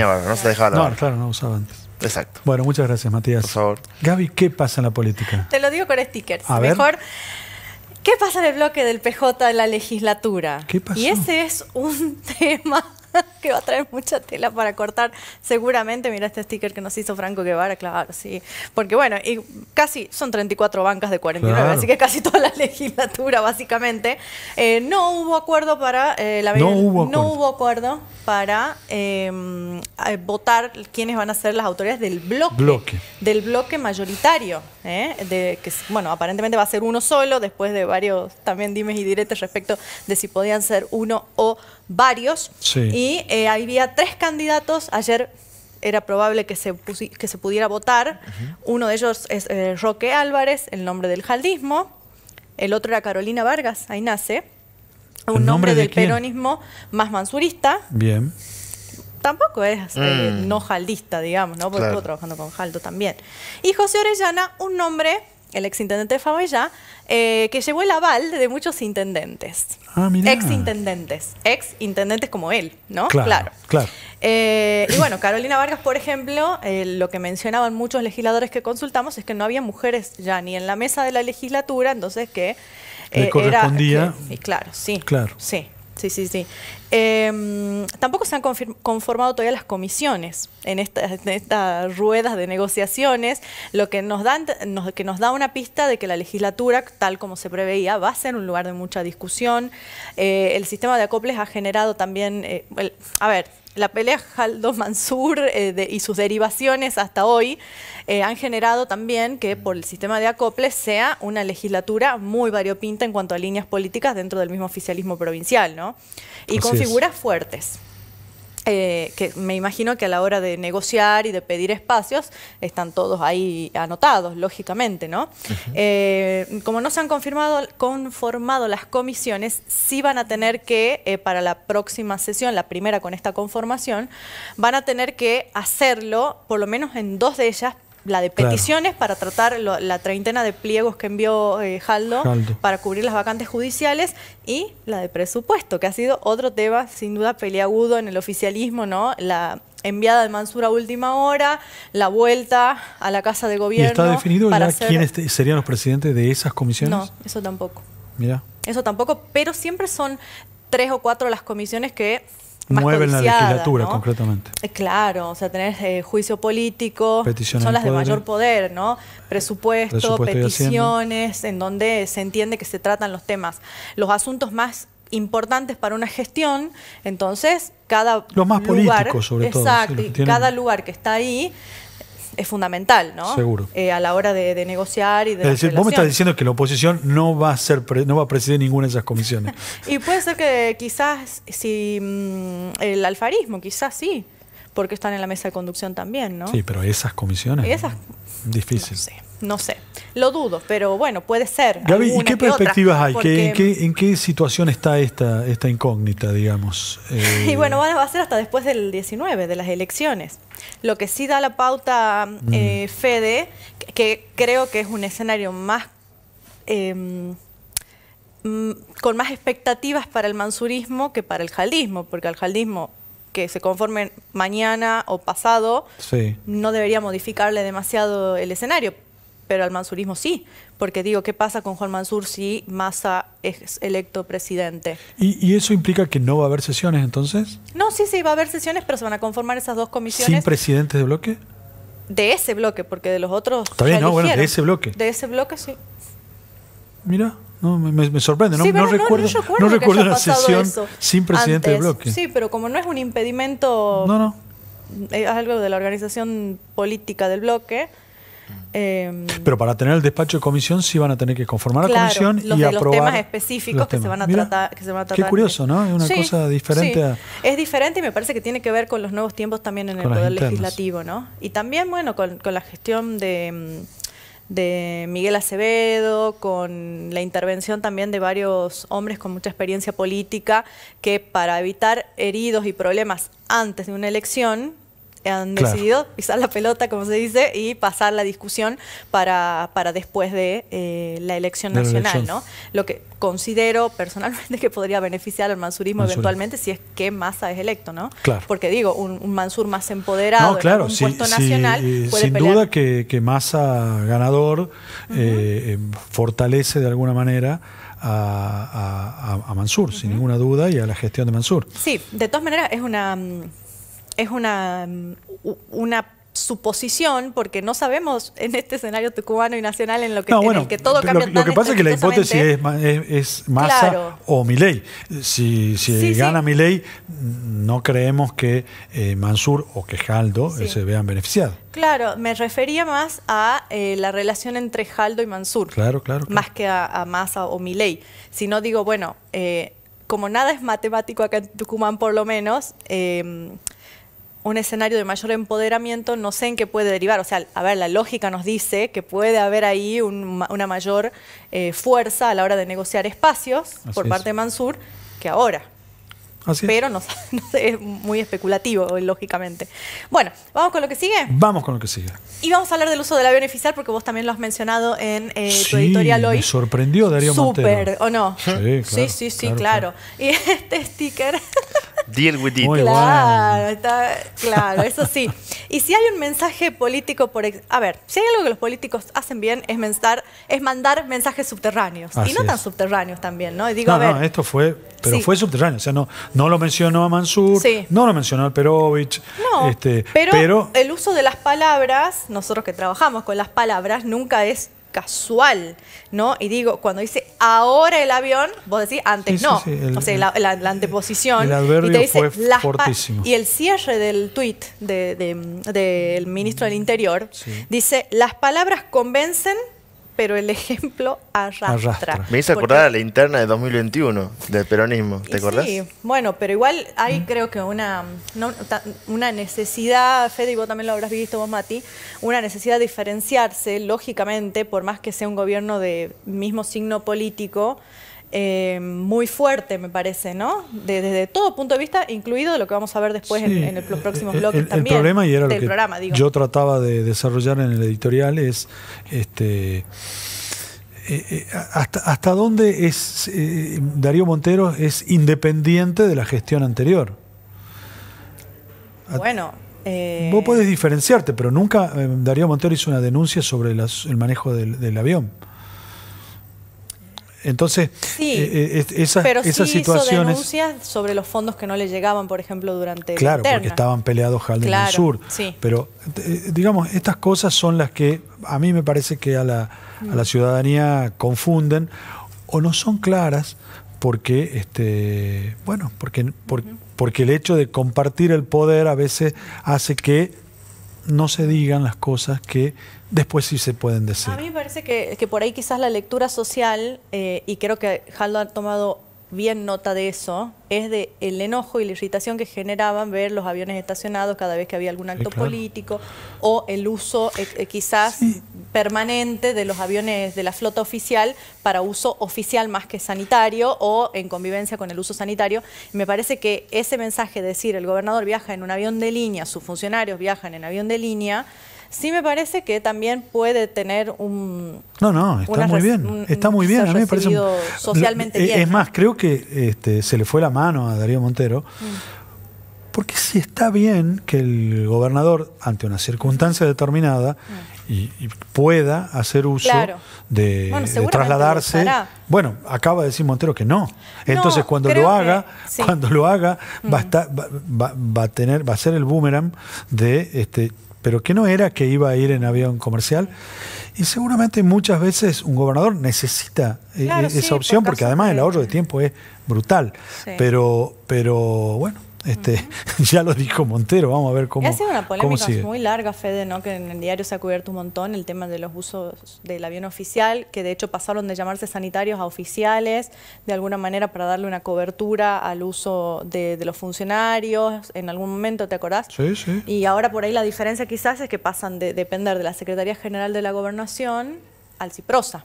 no se dejaba No, claro, no usaba antes. Exacto. Bueno, muchas gracias, Matías. Por favor. Gaby, ¿qué pasa en la política? Te lo digo con stickers. A Mejor. ¿Qué pasa en el bloque del PJ de la legislatura? ¿Qué pasó? Y ese es un tema que va a traer mucha tela para cortar. Seguramente, mira este sticker que nos hizo Franco Guevara, claro, sí. Porque bueno, y casi son 34 bancas de 49, así que casi toda la legislatura, básicamente. Eh, no hubo acuerdo para eh, la no, hubo, acuerdo. para em, eh, votar quiénes van a ser las autoridades del bloque. del bloque mayoritario. ¿eh? de que bueno, aparentemente va a ser uno solo, después de varios también dimes y diretes respecto de si podían ser uno o varios. Y eh, había tres candidatos, ayer era probable que se, que se pudiera votar, uno de ellos es eh, Roque Álvarez, el nombre del jaldismo, el otro era Carolina Vargas, ahí nace, un nombre, del peronismo más mansurista. Bien tampoco es eh, mm. no jaldista, digamos, ¿no? Porque estuvo trabajando con Jaldo también. Y José Orellana, un nombre, el exintendente de Fabella, eh, que llevó el aval de muchos intendentes. Ah, mira. Exintendentes. Exintendentes como él, ¿no? Claro. Claro. Eh, y bueno, Carolina Vargas, por ejemplo, lo que mencionaban muchos legisladores que consultamos es que no había mujeres ya ni en la mesa de la legislatura, entonces que. Le correspondía. y claro, sí. Claro. Sí. Sí, sí, sí. Em, tampoco se han conformado todavía las comisiones en estas ruedas de negociaciones, lo que nos, que nos da una pista de que la legislatura, tal como se preveía, va a ser un lugar de mucha discusión. Eh, el sistema de acoples ha generado también, eh, a ver, la pelea Jaldo Mansur eh, y sus derivaciones hasta hoy han generado también que por el sistema de acoples sea una legislatura muy variopinta en cuanto a líneas políticas dentro del mismo oficialismo provincial, ¿no? Y figuras fuertes. Eh, que me imagino que a la hora de negociar y de pedir espacios están todos ahí anotados, lógicamente, ¿no? Eh, como no se han conformado las comisiones, sí van a tener que, eh, para la próxima sesión, la primera con esta conformación, van a tener que hacerlo, por lo menos en dos de ellas, la de peticiones para tratar la treintena de pliegos que envió eh, Haldo, para cubrir las vacantes judiciales y la de presupuesto, que ha sido otro tema sin duda peleagudo en el oficialismo, ¿no? La enviada de Mansura a última hora, la vuelta a la casa de gobierno. está definido para ya quiénes serían los presidentes de esas comisiones? No, eso tampoco. Mira. Eso tampoco, pero siempre son tres o cuatro las comisiones que mueven la legislatura, concretamente. Eh, claro, o sea, tener eh, juicio político, son las de mayor poder, ¿no? Presupuesto, peticiones, en donde se entiende que se tratan los temas. Los asuntos más importantes para una gestión, entonces cada los más sobre todo, cada lugar que está ahí es fundamental, ¿no? Seguro. Eh, a la hora de, negociar y de. Es decir, vos me estás diciendo que la oposición no va a ser no va a presidir ninguna de esas comisiones. y puede ser que quizás si mm, el alfarismo, quizás sí, porque están en la mesa de conducción también, ¿no? Sí, pero esas comisiones. Esas. Difícil. No sé, lo dudo, pero bueno, puede ser. ¿y qué perspectivas hay? ¿En, qué, situación está esta, esta incógnita, digamos? Y bueno, eh, va a ser hasta después del 19, de las elecciones. Lo que sí da la pauta mm. eh, Fede, que creo que es un escenario más... Em, mm, con más expectativas para el mansurismo que para el jaldismo, porque al jaldismo que se conformen mañana o pasado no debería modificarle demasiado el escenario pero al mansurismo sí, porque digo, ¿qué pasa con Juan Mansur si Massa es electo presidente? ¿Y, eso implica que no va a haber sesiones entonces? No, sí, sí, va a haber sesiones, pero se van a conformar esas dos comisiones. ¿Sin presidentes de bloque? De ese bloque, porque de los otros... Todavía no, bueno, de ese bloque. De ese bloque, sí. Mira, me, sorprende, no, recuerdo, no, recuerdo, una sesión sin presidente de bloque. Sí, pero como no es un impedimento, no, no. Eh, es algo de la organización política del bloque, Em, Pero para tener el despacho de comisión sí van a tener que conformar la comisión y aprobar los temas específicos Que, se van a tratar, Qué curioso, ¿no? Es una cosa diferente. Es diferente y me parece que tiene que ver con los nuevos tiempos también en el poder legislativo, ¿no? Y también, bueno, con, la gestión de Miguel Acevedo, con la intervención también de varios hombres con mucha experiencia política, que para evitar heridos y problemas antes de una elección, han decidido pisar la pelota, como se dice, y pasar la discusión para, después de eh, la elección nacional, ¿no? Lo que considero personalmente que podría beneficiar al mansurismo eventualmente si es que Massa es electo, ¿no? Claro. Porque digo, un, Mansur más empoderado en un puesto nacional eh, Sin duda que, que, Massa ganador eh, em, fortalece de alguna manera a, Mansur, sin ninguna duda, y a la gestión de Mansur. Sí, de todas maneras es una mm, es una, mm, una suposición, porque no sabemos en este escenario tucumano y nacional en, lo que, en que todo cambia. Lo, lo que pasa es que la hipótesis es, es, Massa o Milei. Si, si gana Milei, no creemos que eh, Mansur o que Jaldo eh, se vean beneficiados. Claro, me refería más a eh, la relación entre Jaldo y Mansur. Claro, claro. Más que a, a, Massa o Milei. Si no digo, bueno, como nada es matemático acá en Tucumán por lo menos, un escenario de mayor empoderamiento, no sé en qué puede derivar. O sea, a ver, la lógica nos dice que puede haber ahí una mayor eh, fuerza a la hora de negociar espacios por parte de Mansur que ahora. Pero no, sé, es muy especulativo, lógicamente. Bueno, ¿vamos con lo que sigue? Vamos con lo que sigue. Y vamos a hablar del uso del la beneficiar porque vos también lo has mencionado en eh, tu editorial hoy. Me sorprendió Darío Súper, ¿o no? Sí, sí, sí, claro. Y este sticker. Deal with it. claro, claro, eso sí. Y si hay un mensaje político por... A ver, si hay algo que los políticos hacen bien es, mensar, es mandar mensajes subterráneos. y no tan subterráneos también, ¿no? no, no, esto fue... Pero fue subterráneo. O sea, no, no lo mencionó a Mansur, no lo mencionó a Perovich. No, este, pero, pero el uso de las palabras, nosotros que trabajamos con las palabras, nunca es casual, ¿no? Y digo, cuando dice ahora el avión, vos decís antes no. o sea, la, la anteposición. y Y el cierre del tuit del ministro del mm, Interior dice: las palabras convencen pero el ejemplo arrastra. Me hice acordar a la interna de 2021 del peronismo, ¿te acordás? Sí, bueno, pero igual hay creo que una, una necesidad, Fede, y vos también lo habrás visto vos, Mati, una necesidad de diferenciarse, lógicamente, por más que sea un gobierno de mismo signo político, eh, muy fuerte, me parece, ¿no? Desde, todo punto de vista, incluido lo que vamos a ver después en, el, los próximos bloques el, también. El problema, y era lo que yo trataba de desarrollar en el editorial, es este eh, eh, hasta, dónde es Darío Montero es independiente de la gestión anterior. Bueno, Vos podés diferenciarte, pero nunca Darío Montero hizo una denuncia sobre el manejo del avión. Entonces, sí, eh, eh esas, pero sí situaciones... denuncias sobre los fondos que no le llegaban, por ejemplo, durante Claro, porque estaban peleados Jal del Sur. Pero, eh, digamos, estas cosas son las que a mí me parece que a la, mm. ciudadanía confunden o no son claras porque, este, bueno, porque, porque el hecho de compartir el poder a veces hace que no se digan las cosas que después sí se pueden decir. A mí me parece que, que por ahí quizás la lectura social, eh, y creo que Jaldo ha tomado bien nota de eso es de el enojo y la irritación que generaban ver los aviones estacionados cada vez que había algún acto político o el uso eh, eh, quizás permanente de los aviones de la flota oficial para uso oficial más que sanitario o en convivencia con el uso sanitario. Me parece que ese mensaje de decir el gobernador viaja en un avión de línea, sus funcionarios viajan en avión de línea, sí me parece que también puede tener un... No, no, está muy bien. está muy bien, a mí me Socialmente e- Es más, creo que este, se le fue la mano a Darío Montero. Mm. Porque si está bien que el gobernador, ante una circunstancia determinada, mm. pueda hacer uso de, trasladarse. Bueno, acaba de decir Montero que no. Entonces, cuando, lo haga, cuando lo haga, va, a mm. a tener, va a ser el boomerang de este pero que no era que iba a ir en avión comercial. Y seguramente muchas veces un gobernador necesita eh, eh, esa opción, porque además el ahorro de tiempo es brutal. Pero, pero bueno, este, ya lo dijo Montero, vamos a ver cómo. Ha sido una polémica muy larga, Fede, ¿no? que en el diario se ha cubierto un montón el tema de los usos del avión oficial, que de hecho pasaron de llamarse sanitarios a oficiales, de alguna manera para darle una cobertura al uso de, los funcionarios, en algún momento, ¿te acordás? Sí, sí. Y ahora por ahí la diferencia quizás es que pasan de depender de la Secretaría General de la Gobernación al CIPROSA.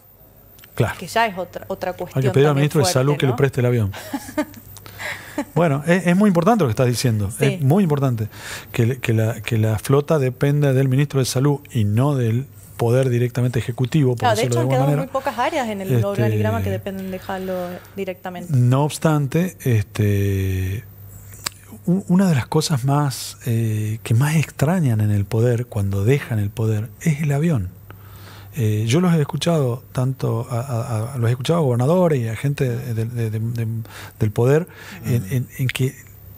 Claro. Que ya es otra, otra cuestión. Hay que pedir al ministro de Salud que le preste el avión. Bueno, es, muy importante lo que estás diciendo, es muy importante que, la, flota dependa del ministro de Salud y no del poder directamente ejecutivo. de hecho, han quedado muy pocas áreas en el este, organigrama que dependen de dejarlo directamente. No obstante, este, una de las cosas más eh, que más extrañan en el poder, cuando dejan el poder, es el avión. Eh, yo los he escuchado tanto, a, los he escuchado a gobernadores y a gente del poder, en que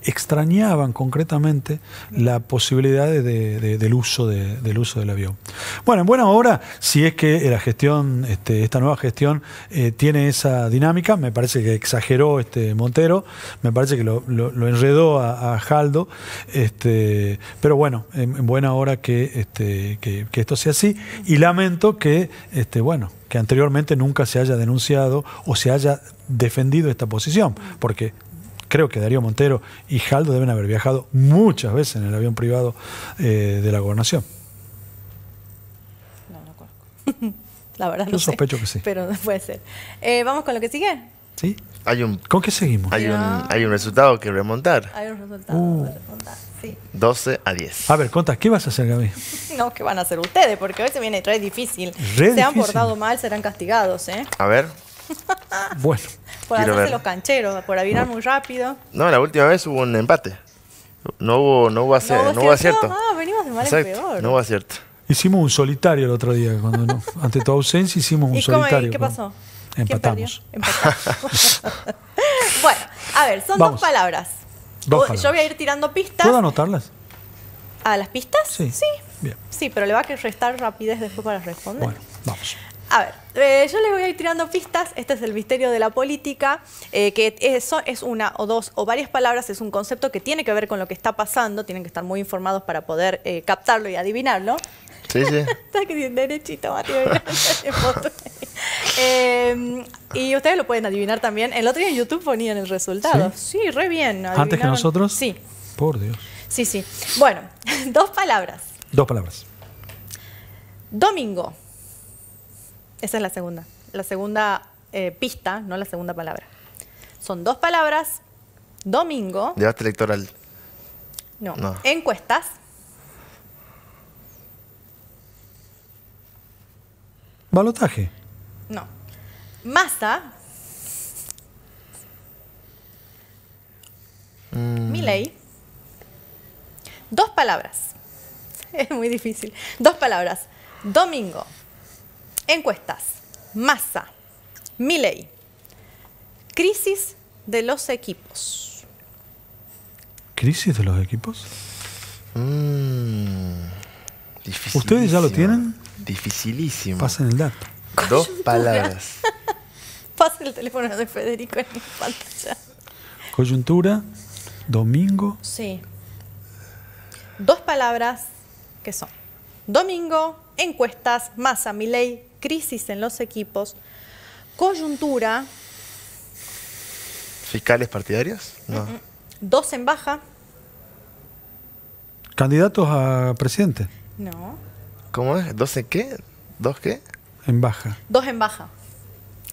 extrañaban concretamente la posibilidad del, uso del avión. Bueno, en buena hora, si es que la gestión, este, esta nueva gestión eh, tiene esa dinámica, me parece que exageró este Montero, me parece que lo, enredó a, Jaldo, este, pero bueno, en, buena hora que, esto sea así y lamento que, bueno, que anteriormente nunca se haya denunciado o se haya defendido esta posición, porque creo que Darío Montero y Jaldo deben haber viajado muchas veces en el avión privado eh, de la gobernación. No, no conozco. la verdad. Yo sospecho que sí. Pero puede ser. Eh, vamos con lo que sigue. Sí. Hay un, ¿Con qué seguimos? Hay, un, ah. hay un resultado que remontar. Hay un resultado que uh. remontar, sí. 12 a 10. A ver, contas, ¿qué vas a hacer, Gaby? no, ¿qué van a hacer ustedes? Porque hoy se viene trae difícil. Re se han portado mal, serán castigados, ¿eh? A ver. bueno por Quiero los cancheros, por avinar muy rápido. No, la última vez hubo un empate. No hubo, no hubo, ser. no acierto. Ah, venimos de mal en peor. no hubo acierto. Hicimos un solitario el otro día. Cuando ante tu ausencia hicimos un ¿Y cómo- solitario. qué pasó? Empatamos. Empatamos. bueno, a ver, son dos palabras. Dos palabras. Yo voy a ir tirando pistas. ¿Puedo anotarlas? ¿A las pistas? Sí. Sí, Sí, pero le va a restar rapidez después para responder. Bueno, vamos. A ver, eh, yo les voy a ir tirando pistas. Este es el misterio de la política, eh, que eso es una o dos o varias palabras, es un concepto que tiene que ver con lo que está pasando, tienen que estar muy informados para poder eh, captarlo y adivinarlo. Sí, sí. Está que derechito, Mati. Em, y ustedes lo pueden adivinar también. El otro día en YouTube ponían el resultado. Sí, re bien. ¿Antes que nosotros? Sí. Por Dios. Sí, sí. Bueno, dos palabras. Dos palabras. Domingo. Esa es la segunda. La segunda eh, pista, no la segunda palabra. Son dos palabras. Domingo. Debate electoral. No. Encuestas. Balotaje. No. Masa. Mi mm. Miley. Dos palabras. Es muy difícil. Dos palabras. Domingo. Encuestas. Masa, Miley. Crisis de los equipos. ¿Crisis de los equipos? Mm, ¿Ustedes ya lo tienen? Dificilísimo. Pasen el dato. Dos palabras. Pase el teléfono de Federico en mi pantalla. Coyuntura, domingo. Sí. Dos palabras que son domingo, encuestas, masa, miley, crisis en los equipos, coyuntura. ¿Fiscales partidarias? No. Mm, mm. Dos en baja. ¿Candidatos a presidente? No. ¿Cómo es? ¿Dos en qué? ¿Dos qué? En baja. Dos en baja.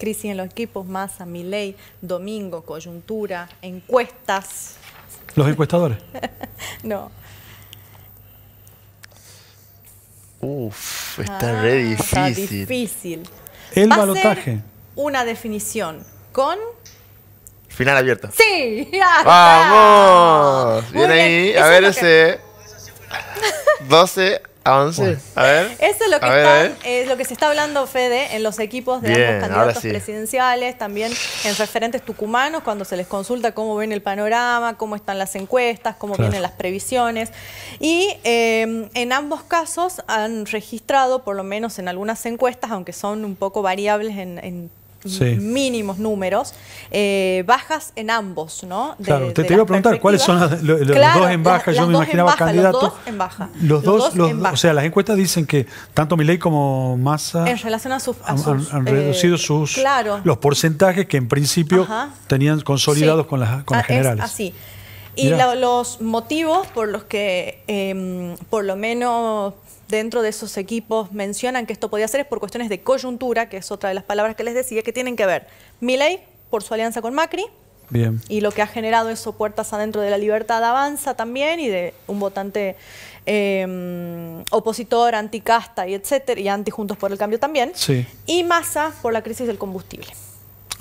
Crisis en los equipos, masa, Miley, Domingo, coyuntura, encuestas. ¿Los encuestadores? no. Uf, está ah, re difícil. Está difícil. El Va balotaje. una definición con. Final abierto. Sí, ya. Vamos. Bien, ahí. A ver ese. 12 A ver. Eso es lo que, eh, lo que se está hablando, Fede, en los equipos de ambos candidatos presidenciales, también en referentes tucumanos, cuando se les consulta cómo ven el panorama, cómo están las encuestas, cómo vienen las previsiones. Y em, en ambos casos han registrado, por lo menos en algunas encuestas, aunque son un poco variables en, en mínimos números, eh, bajas en ambos, ¿no? claro, te, iba a preguntar cuáles son los, dos en baja, yo me imaginaba Los dos en baja. Los o sea, las encuestas dicen que tanto Milei como Massa han, eh, reducido sus los porcentajes que en principio tenían consolidados con las con ah, generales. así. Y los motivos por los que, em, por lo menos dentro de esos equipos mencionan que esto podía ser es por cuestiones de coyuntura, que es otra de las palabras que les decía, que tienen que ver Milei por su alianza con Macri. Bien. Y lo que ha generado eso puertas adentro de la libertad avanza también y de un votante em, opositor, anticasta y etcétera, y anti Juntos por el Cambio también. Sí. Y masa por la crisis del combustible.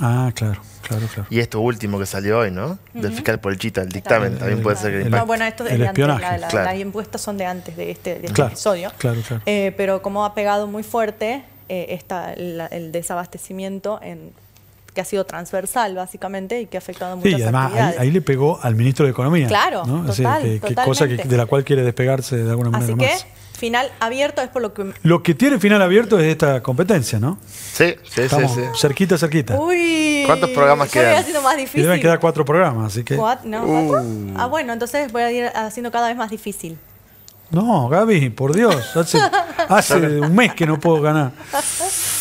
Ah, claro. Claro, claro. Y esto último que salió hoy, ¿no? Del fiscal Polchita, el dictamen también, puede ser que No, bueno, esto de las impuestas son de antes de este, este episodio. Claro, claro. Eh, pero como ha pegado muy fuerte eh, esta, el desabastecimiento en que ha sido transversal básicamente y que ha afectado Sí, y además ahí, le pegó al ministro de Economía. Claro, ¿no? Este, cosa de la cual quiere despegarse de alguna manera. Así final abierto es por lo que... Lo que tiene final abierto es esta competencia, ¿no? Sí, sí, sí, Cerquita, cerquita. Uy. ¿Cuántos programas quedan? deben quedar cuatro programas, así que... ¿Cuatro? Uh. Ah, bueno, entonces voy a ir haciendo cada vez más difícil. No, Gaby, por Dios, hace, un mes que no puedo ganar.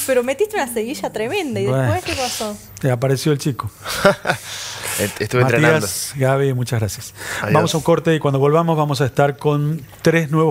Pero metiste una seguilla tremenda y después, ¿qué pasó? Te eh, apareció el chico. Estuve entrenando. Gaby, muchas gracias. Vamos a un corte y cuando volvamos vamos a estar con tres nuevos.